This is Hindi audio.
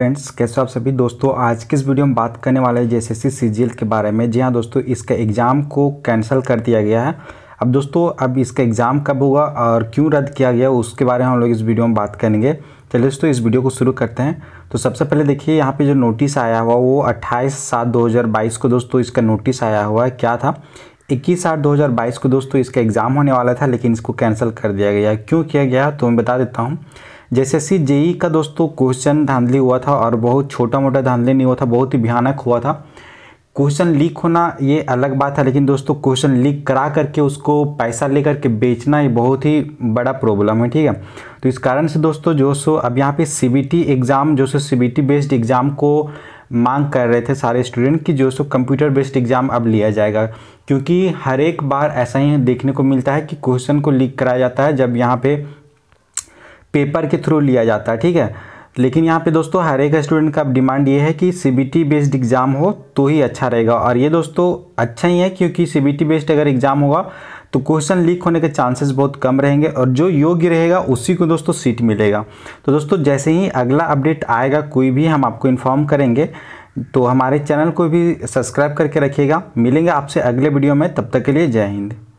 फ्रेंड्स कैसे आप सभी दोस्तों आज किस इस वीडियो में बात करने वाले हैं सी सी के बारे में जी हाँ दोस्तों इसका एग्ज़ाम को कैंसिल कर दिया गया है अब दोस्तों अब इसका एग्ज़ाम कब होगा और क्यों रद्द किया गया उसके बारे में हम लोग इस वीडियो में बात करेंगे चलिए दोस्तों इस वीडियो को शुरू करते हैं तो सबसे पहले देखिए यहाँ पर जो नोटिस आया हुआ वो अट्ठाईस सात दो को दोस्तों इसका नोटिस आया हुआ है क्या था इक्कीस आठ दो को दोस्तों इसका एग्ज़ाम होने वाला था लेकिन इसको कैंसिल कर दिया गया क्यों किया गया तो मैं बता देता हूँ जैसे सी जेई का दोस्तों क्वेश्चन धांधली हुआ था और बहुत छोटा मोटा धांधली नहीं हुआ था बहुत ही भयानक हुआ था क्वेश्चन लीक होना ये अलग बात है लेकिन दोस्तों क्वेश्चन लीक करा करके उसको पैसा ले करके बेचना ये बहुत ही बड़ा प्रॉब्लम है ठीक है तो इस कारण से दोस्तों जो सो अब यहाँ पे सीबीटी एग्ज़ाम जो सो सीबीटी बेस्ड एग्ज़ाम को मांग कर रहे थे सारे स्टूडेंट कि जो सो कंप्यूटर बेस्ड एग्ज़ाम अब लिया जाएगा क्योंकि हर एक बार ऐसा ही देखने को मिलता है कि क्वेश्चन को लीक कराया जाता है जब यहाँ पर पेपर के थ्रू लिया जाता है ठीक है लेकिन यहाँ पे दोस्तों हर एक स्टूडेंट का डिमांड ये है कि सी बेस्ड एग्ज़ाम हो तो ही अच्छा रहेगा और ये दोस्तों अच्छा ही है क्योंकि सी बेस्ड अगर एग्ज़ाम होगा तो क्वेश्चन लीक होने के चांसेस बहुत कम रहेंगे और जो योग्य रहेगा उसी को दोस्तों सीट मिलेगा तो दोस्तों जैसे ही अगला अपडेट आएगा कोई भी हम आपको इन्फॉर्म करेंगे तो हमारे चैनल को भी सब्सक्राइब करके रखिएगा मिलेंगे आपसे अगले वीडियो में तब तक के लिए जय हिंद